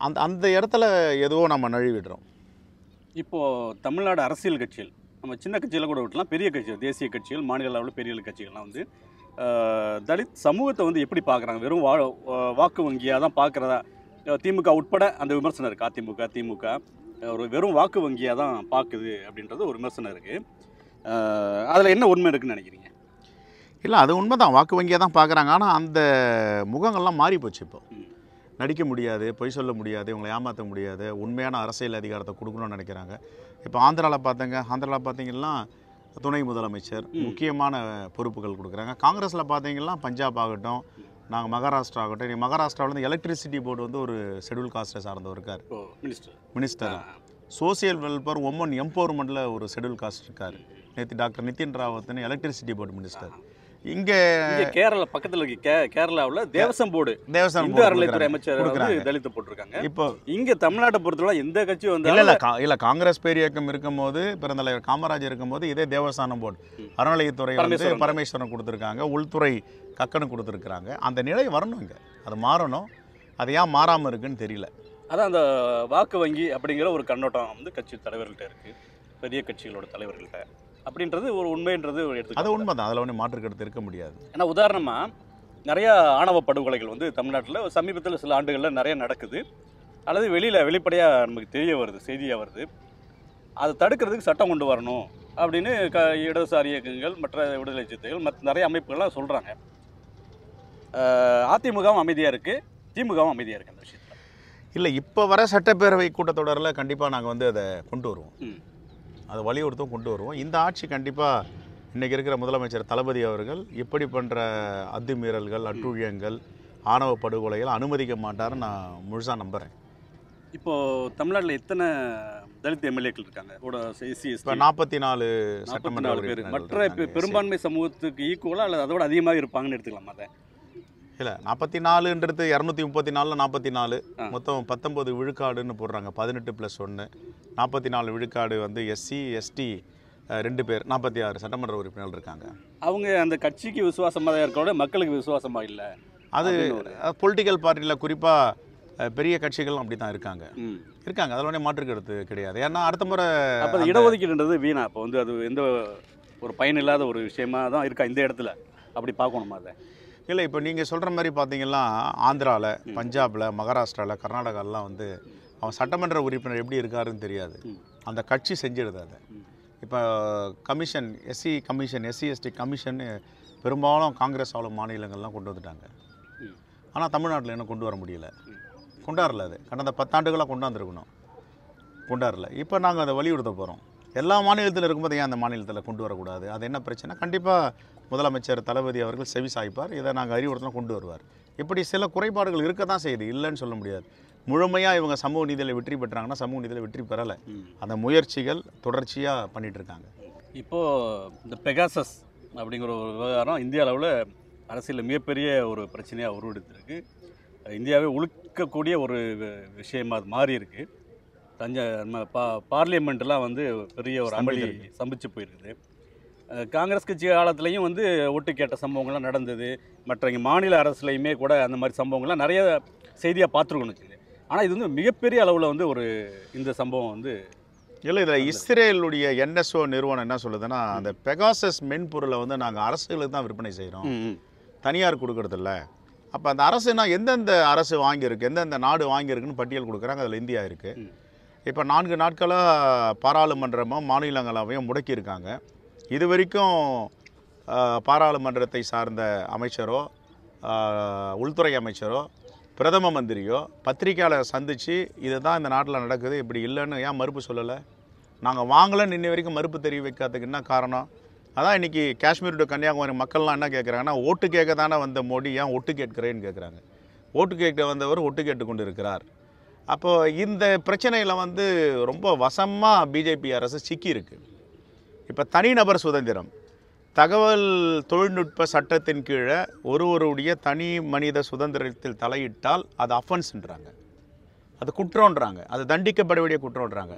அந்த அந்த இடத்துல எதுவோ நம்ம நழுவிடுறோம் இப்போது தமிழ்நாடு அரசியல் கட்சிகள் நம்ம சின்ன கட்சியில் கூட விட்டலாம் பெரிய கட்சிகள் தேசிய கட்சிகள் மாநில அளவில் பெரிய கட்சிகள்லாம் வந்து தலித் சமூகத்தை வந்து எப்படி பார்க்குறாங்க வெறும் வா வாக்கு வங்கியாக தான் பார்க்குறதா திமுக உட்பட அந்த விமர்சனம் இருக்குது அதிமுக திமுக ஒரு வெறும் வாக்கு வங்கியாக தான் பார்க்குது அப்படின்றது ஒரு விமர்சனம் இருக்குது அதில் என்ன உண்மை இருக்குன்னு நினைக்கிறீங்க இல்லை அது உண்மை தான் வாக்கு வங்கியாக தான் பார்க்குறாங்க ஆனால் அந்த முகங்கள்லாம் மாறி போச்சு இப்போ நடிக்க முடியாது பொய் சொல்ல முடியாது இவங்களை ஏமாற்ற முடியாது உண்மையான அரசியல் அதிகாரத்தை கொடுக்கணும்னு நினைக்கிறாங்க இப்போ ஆந்திராவில் பார்த்தங்க ஆந்திராவில் பார்த்தீங்கன்னா துணை முதலமைச்சர் முக்கியமான பொறுப்புகள் கொடுக்குறாங்க காங்கிரஸில் பார்த்தீங்கன்னா பஞ்சாப் ஆகட்டும் நாங்கள் மகாராஷ்டிரா ஆகட்டும் மகாராஷ்டிராவில் மகாராஷ்டிராவிலேருந்து எலக்ட்ரிசிட்டி போர்டு வந்து ஒரு ஷெடியூல் காஸ்ட்டை சார்ந்தவர் இருக்கார் minister minister social welfare woman எம்பவர்மெண்ட்டில் ஒரு ஷெடியூல் காஸ்ட் இருக்கார் நேற்று டாக்டர் நிதின் ராவத்னு எலக்ட்ரிசிட்டி போர்டு மினிஸ்டர் இங்கே கேரளா பக்கத்தில் இருக்க கேரளாவில் தேவசம் போர்டு தேவசம் இந்து அறநிலைத்துறை அமைச்சர் தலித்து போட்டிருக்காங்க இப்போ இங்கே தமிழ்நாட்டை பொறுத்தவரை எந்த கட்சியும் வந்து இல்லை இல்லை காங்கிரஸ் பேரியக்கம் இருக்கும் போது பிறந்தலைவர் காமராஜர் இருக்கும்போது இதே தேவஸ்தானம் போர்டு அறநிலையத்துறை வந்து பரமேஸ்வரன் கொடுத்துருக்காங்க உள்துறை கக்கனு கொடுத்துருக்குறாங்க அந்த நிலை வரணும் இங்கே அது மாறணும் அது ஏன் மாறாமல் இருக்குன்னு தெரியல அதான் அந்த வாக்கு வங்கி அப்படிங்கிற ஒரு கண்ணோட்டம் வந்து கட்சி தலைவர்கள்ட்ட இருக்குது பெரிய கட்சிகளோட தலைவர்கள்ட்ட அப்படின்றது ஒரு உண்மைன்றது ஒரு எடுத்து அது உண்மை தான் அதில் ஒன்றும் மாற்று கருத்து இருக்க முடியாது ஏன்னா உதாரணமாக நிறையா ஆணவ படுகொலைகள் வந்து தமிழ்நாட்டில் சமீபத்தில் சில ஆண்டுகளில் நிறைய நடக்குது அல்லது வெளியில் வெளிப்படையாக நமக்கு தெரிய வருது செய்தியாக வருது அதை தடுக்கிறதுக்கு சட்டம் கொண்டு வரணும் அப்படின்னு க இடதுசாரி இயக்கங்கள் மற்ற விடுதலை சித்தைகள் மற்ற நிறைய அமைப்புகள்லாம் சொல்கிறாங்க அதிமுகவும் அமைதியாக இருக்குது திமுகவும் அமைதியாக இருக்குது அந்த விஷயத்தில் இல்லை இப்போ வர சட்டப்பேரவை கூட்டத்தொடரில் கண்டிப்பாக நாங்கள் வந்து அதை கொண்டு வருவோம் அதை வலியுறுத்தும் கொண்டு வருவோம் இந்த ஆட்சி கண்டிப்பாக இன்றைக்கி இருக்கிற முதலமைச்சர் தளபதி அவர்கள் இப்படி பண்ணுற அத்துமீறல்கள் அட்டுழியங்கள் ஆணவ படுகொலைகள் அனுமதிக்க மாட்டார்னு நான் முழுசாக நம்புகிறேன் இப்போது தமிழ்நாட்டில் எத்தனை தலித் எம்எல்ஏக்கள் இருக்காங்க கூட எஸ்சி இப்போ நாற்பத்தி நாலு சட்டமன்ற மற்ற இப்போ பெரும்பான்மை சமூகத்துக்கு ஈக்குவலாக அல்லது அதோட அதிகமாக இருப்பாங்கன்னு எடுத்துக்கலாமா அதை இல்லை நாற்பத்தி நாலுன்றது இரநூத்தி முப்பத்தி நாலு நாற்பத்தி நாலு மொத்தம் பத்தொம்பது விழுக்காடுன்னு போடுறாங்க பதினெட்டு ப்ளஸ் ஒன்று நாற்பத்தி நாலு விழுக்காடு வந்து எஸ்சி எஸ்டி ரெண்டு பேர் நாற்பத்தி ஆறு சட்டமன்ற உறுப்பினர்கள் இருக்காங்க அவங்க அந்த கட்சிக்கு விசுவாசமாக தான் இருக்கோட மக்களுக்கு விசுவாசமாக இல்லை அது பொலிட்டிக்கல் பார்ட்டியில் குறிப்பாக பெரிய கட்சிகள் அப்படி தான் இருக்காங்க இருக்காங்க அதெல்லாம் மாற்று கிடையாது ஏன்னா அடுத்த முறை அப்போ இடஒதுக்கீடுன்றது வீணா இப்போ வந்து அது எந்த ஒரு பயனில்லாத ஒரு விஷயமா தான் இருக்கா இந்த இடத்துல அப்படி பார்க்கணுமா அதை இல்லை இப்போ நீங்கள் சொல்கிற மாதிரி பார்த்தீங்கன்னா ஆந்திராவில் பஞ்சாபில் மகாராஷ்டிராவில் கர்நாடகாவிலாம் வந்து அவன் சட்டமன்ற உறுப்பினர் எப்படி இருக்காருன்னு தெரியாது அந்த கட்சி செஞ்சிடுது அதை இப்போ commission SC commission SC ST commission பெரும்பாலும் காங்கிரஸ் ஆளும் மாநிலங்கள்லாம் கொண்டு வந்துட்டாங்க ஆனால் தமிழ்நாட்டில் இன்னும் கொண்டு வர முடியல கொண்டாடல அது கடந்த பத்தாண்டுகளாக கொண்டாந்துருக்கணும் கொண்டாடல இப்போ நாங்கள் அதை வலியுறுத்த போகிறோம் எல்லா மாநிலத்தில் இருக்கும்போது ஏன் அந்த மாநிலத்தில் கொண்டு வரக்கூடாது அது என்ன பிரச்சனை கண்டிப்பாக முதலமைச்சர் தளபதி அவர்கள் செவி சாய்ப்பார் இதை நாங்கள் அறிவுறுத்தலாம் கொண்டு வருவார் இப்படி சில குறைபாடுகள் இருக்க தான் செய்யுது இல்லைன்னு சொல்ல முடியாது முழுமையாக இவங்க சமூக நீதியில் வெற்றி பெற்றாங்கன்னா சமூக நீதியில் வெற்றி பெறலை அந்த முயற்சிகள் தொடர்ச்சியாக பண்ணிகிட்டு இருக்காங்க இப்போது இந்த பெகாசஸ் அப்படிங்கிற ஒரு விவகாரம் இந்திய அளவில் அரசியலில் மிகப்பெரிய ஒரு பிரச்சனையாக உருவெடுத்திருக்கு இந்தியாவே உழுக்கக்கூடிய ஒரு விஷயமாக அது மாறி இருக்குது தஞ்சை நம்ம பா பார்லிமெண்ட்லாம் வந்து பெரிய ஒரு அமளி சம்பிச்சு போயிருக்குது காங்கிரஸ் கட்சி காலத்துலேயும் வந்து ஓட்டு கேட்ட சம்பவங்கள்லாம் நடந்தது மற்ற இங்கே மாநில அரசுலேயுமே கூட அந்த மாதிரி சம்பவங்கள்லாம் நிறைய செய்தியாக பார்த்துருக்கணும் ஆனால் இது வந்து மிகப்பெரிய அளவில் வந்து ஒரு இந்த சம்பவம் வந்து இல்லை இதில் இஸ்ரேலுடைய என்எஸ்ஓ நிறுவனம் என்ன சொல்லுதுன்னா அந்த பெகாசஸ் மென்பொருளை வந்து நாங்கள் அரசுகளுக்கு தான் விற்பனை செய்கிறோம் தனியார் கொடுக்கறதில்ல அப்போ அந்த அரசுனா எந்தெந்த அரசு வாங்கியிருக்கு எந்தெந்த நாடு வாங்கியிருக்குன்னு பட்டியல் கொடுக்குறாங்க அதில் இந்தியா இருக்குது இப்போ நான்கு நாட்களாக பாராளுமன்றமும் மாநிலங்களவையும் முடக்கியிருக்காங்க இது வரைக்கும் பாராளுமன்றத்தை சார்ந்த அமைச்சரோ உள்துறை அமைச்சரோ பிரதம மந்திரியோ பத்திரிக்கையாளர் சந்தித்து இதுதான் இந்த நாட்டில் நடக்குது இப்படி இல்லைன்னு ஏன் மறுப்பு சொல்லலை நாங்கள் வாங்கலன்னு இன்னை வரைக்கும் மறுப்பு தெரிவிக்கிறதுக்கு என்ன காரணம் அதான் இன்றைக்கி காஷ்மீர் டு கன்னியாகுமரி மக்கள்லாம் என்ன கேட்குறாங்கன்னா ஓட்டு கேட்க தானே வந்த மோடி ஏன் ஒட்டு கேட்குறேன்னு கேட்குறாங்க ஓட்டு கேட்க வந்தவர் ஒட்டு கேட்டு கொண்டு இருக்கிறார் அப்போது இந்த பிரச்சனையில் வந்து ரொம்ப வசமாக பிஜேபி அரசு சிக்கியிருக்கு இப்போ தனிநபர் சுதந்திரம் தகவல் தொழில்நுட்ப சட்டத்தின் கீழே ஒருவருடைய தனி மனித சுதந்திரத்தில் தலையிட்டால் அது அஃபென்ஸ்ன்றாங்க அது குற்றம்ன்றாங்க அது தண்டிக்கப்பட வேண்டிய குற்றோன்றாங்க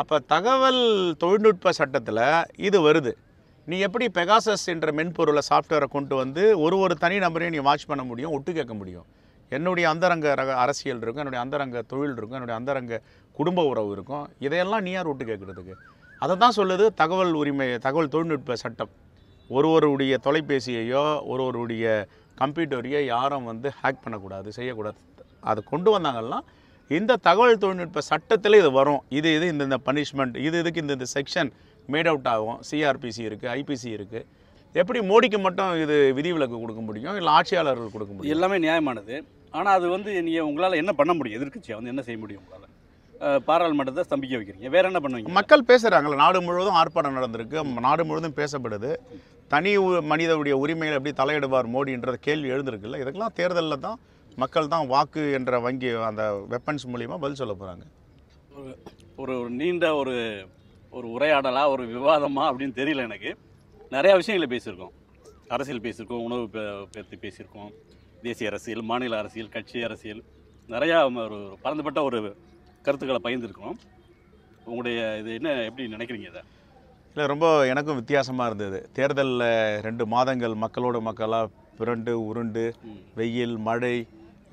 அப்போ தகவல் தொழில்நுட்ப சட்டத்தில் இது வருது நீ எப்படி பெகாசஸ் என்ற மென்பொருளை சாஃப்ட்வேரை கொண்டு வந்து ஒரு ஒரு தனி நபரையும் நீ வாட்ச் பண்ண முடியும் ஒட்டு கேட்க முடியும் என்னுடைய அந்தரங்க ரக அரசியல் இருக்கும் என்னுடைய அந்தரங்க தொழில் இருக்கும் என்னுடைய அந்தரங்க குடும்ப உறவு இருக்கும் இதையெல்லாம் நீ யார் கேட்குறதுக்கு அதை தான் சொல்லுது தகவல் உரிமை தகவல் தொழில்நுட்ப சட்டம் ஒருவருடைய தொலைபேசியையோ ஒருவருடைய கம்ப்யூட்டரையோ யாரும் வந்து ஹேக் பண்ணக்கூடாது செய்யக்கூடாது அதை கொண்டு வந்தாங்கன்னா இந்த தகவல் தொழில்நுட்ப சட்டத்தில் இது வரும் இது இது இந்தந்த பனிஷ்மெண்ட் இது இதுக்கு இந்த இந்த செக்ஷன் மேட் அவுட் ஆகும் சிஆர்பிசி இருக்குது ஐபிசி இருக்குது எப்படி மோடிக்கு மட்டும் இது விதிவிலக்கு கொடுக்க முடியும் இல்லை ஆட்சியாளர்கள் கொடுக்க முடியும் எல்லாமே நியாயமானது ஆனால் அது வந்து நீங்கள் உங்களால் என்ன பண்ண முடியும் எதிர்கட்சியை வந்து என்ன செய்ய முடியும் உங்களால் பாராளுமன்றத்தை ஸ்தம்பிக்க வைக்கிறீங்க வேற என்ன பண்ணுவீங்க மக்கள் பேசுகிறாங்களே நாடு முழுவதும் ஆர்ப்பாட்டம் நடந்திருக்கு நாடு முழுவதும் பேசப்படுது தனி மனிதனுடைய உரிமைகள் எப்படி தலையிடுவார் மோடின்ற கேள்வி எழுந்திருக்குல்ல இதுக்கெல்லாம் தேர்தலில் தான் மக்கள் தான் வாக்கு என்ற வங்கி அந்த வெப்பன்ஸ் மூலிமா பதில் சொல்ல போகிறாங்க ஒரு ஒரு நீண்ட ஒரு ஒரு உரையாடலாக ஒரு விவாதமாக அப்படின்னு தெரியல எனக்கு நிறையா விஷயங்களை பேசியிருக்கோம் அரசியல் பேசியிருக்கோம் உணவு பற்றி பேசியிருக்கோம் தேசிய அரசியல் மாநில அரசியல் கட்சி அரசியல் நிறையா ஒரு பறந்துபட்ட ஒரு கருத்துக்களை பகிர்ந்துருக்கணும் உங்களுடைய இது என்ன எப்படி நினைக்கிறீங்க இதை இல்லை ரொம்ப எனக்கும் வித்தியாசமாக இருந்தது தேர்தலில் ரெண்டு மாதங்கள் மக்களோட மக்களாக பிறண்டு உருண்டு வெயில் மழை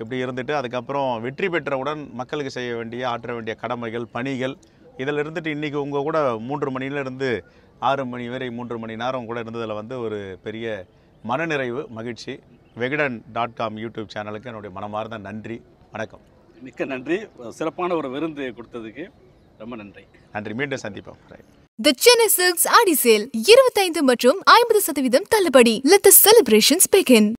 இப்படி இருந்துட்டு அதுக்கப்புறம் வெற்றி பெற்றவுடன் மக்களுக்கு செய்ய வேண்டிய ஆற்ற வேண்டிய கடமைகள் பணிகள் இதில் இருந்துட்டு இன்றைக்கி உங்கள் கூட மூன்று மணிலேருந்து ஆறு மணி வரை மூன்று மணி நேரம் கூட இருந்ததில் வந்து ஒரு பெரிய மனநிறைவு மகிழ்ச்சி வெகுடன் டாட் காம் யூடியூப் சேனலுக்கு என்னுடைய மனமார்ந்த நன்றி வணக்கம் மிக்க நன்றி சிறப்பான ஒரு விருந்து கொடுத்ததுக்கு ரொம்ப நன்றி நன்றி மீண்டும் சந்திப்போம் The Chennai Silks Adi Sale இருபத்தைந்து மற்றும் ஐம்பது சதவீதம் தள்ளுபடி Let the celebrations begin